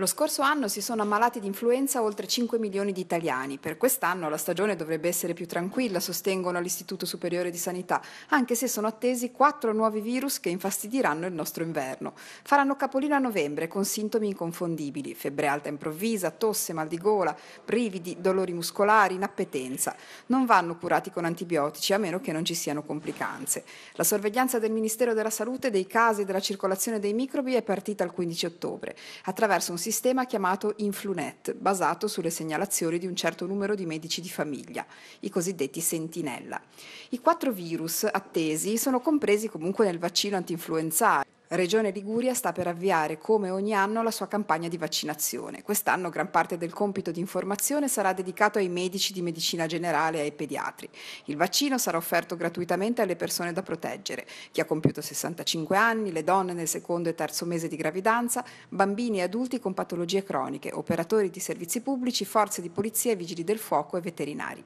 Lo scorso anno si sono ammalati di influenza oltre 5 milioni di italiani. Per quest'anno la stagione dovrebbe essere più tranquilla, sostengono l'Istituto Superiore di Sanità, anche se sono attesi quattro nuovi virus che infastidiranno il nostro inverno. Faranno capolino a novembre con sintomi inconfondibili, febbre alta improvvisa, tosse, mal di gola, brividi, dolori muscolari, inappetenza. Non vanno curati con antibiotici a meno che non ci siano complicanze. La sorveglianza del Ministero della Salute dei casi e della circolazione dei microbi è partita il 15 ottobre attraverso un sistema chiamato Influnet, basato sulle segnalazioni di un certo numero di medici di famiglia, i cosiddetti sentinella. I quattro virus attesi sono compresi comunque nel vaccino antinfluenzale Regione Liguria sta per avviare come ogni anno la sua campagna di vaccinazione. Quest'anno gran parte del compito di informazione sarà dedicato ai medici di medicina generale e ai pediatri. Il vaccino sarà offerto gratuitamente alle persone da proteggere, chi ha compiuto 65 anni, le donne nel secondo e terzo mese di gravidanza, bambini e adulti con patologie croniche, operatori di servizi pubblici, forze di polizia, vigili del fuoco e veterinari.